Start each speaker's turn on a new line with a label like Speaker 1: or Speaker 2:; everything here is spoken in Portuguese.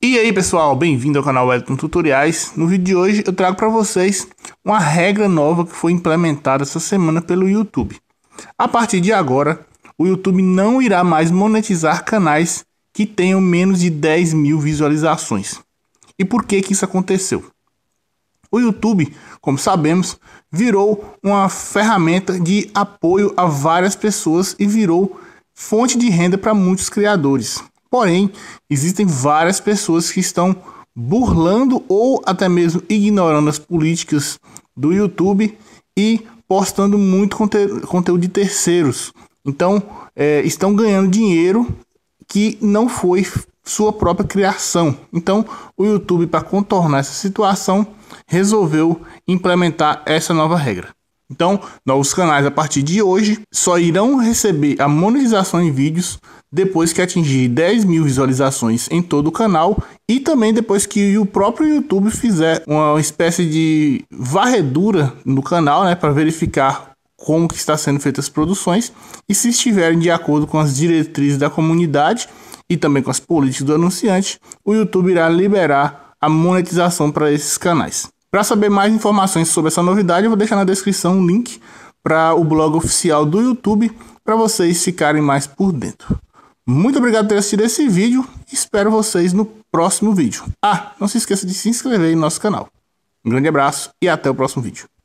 Speaker 1: E aí pessoal, bem-vindo ao canal Wellington Tutoriais. No vídeo de hoje eu trago para vocês uma regra nova que foi implementada essa semana pelo YouTube. A partir de agora, o YouTube não irá mais monetizar canais que tenham menos de 10 mil visualizações. E por que que isso aconteceu? O YouTube, como sabemos, virou uma ferramenta de apoio a várias pessoas e virou fonte de renda para muitos criadores. Porém, existem várias pessoas que estão burlando ou até mesmo ignorando as políticas do YouTube e postando muito conte conteúdo de terceiros. Então, é, estão ganhando dinheiro que não foi sua própria criação. Então, o YouTube, para contornar essa situação, resolveu implementar essa nova regra. Então, novos canais a partir de hoje só irão receber a monetização em vídeos depois que atingir 10 mil visualizações em todo o canal e também depois que o próprio YouTube fizer uma espécie de varredura no canal, né, para verificar como que está sendo feitas as produções e se estiverem de acordo com as diretrizes da comunidade e também com as políticas do anunciante, o YouTube irá liberar a monetização para esses canais. Para saber mais informações sobre essa novidade, eu vou deixar na descrição um link para o blog oficial do YouTube para vocês ficarem mais por dentro. Muito obrigado por ter assistido esse vídeo. Espero vocês no próximo vídeo. Ah, não se esqueça de se inscrever em nosso canal. Um grande abraço e até o próximo vídeo.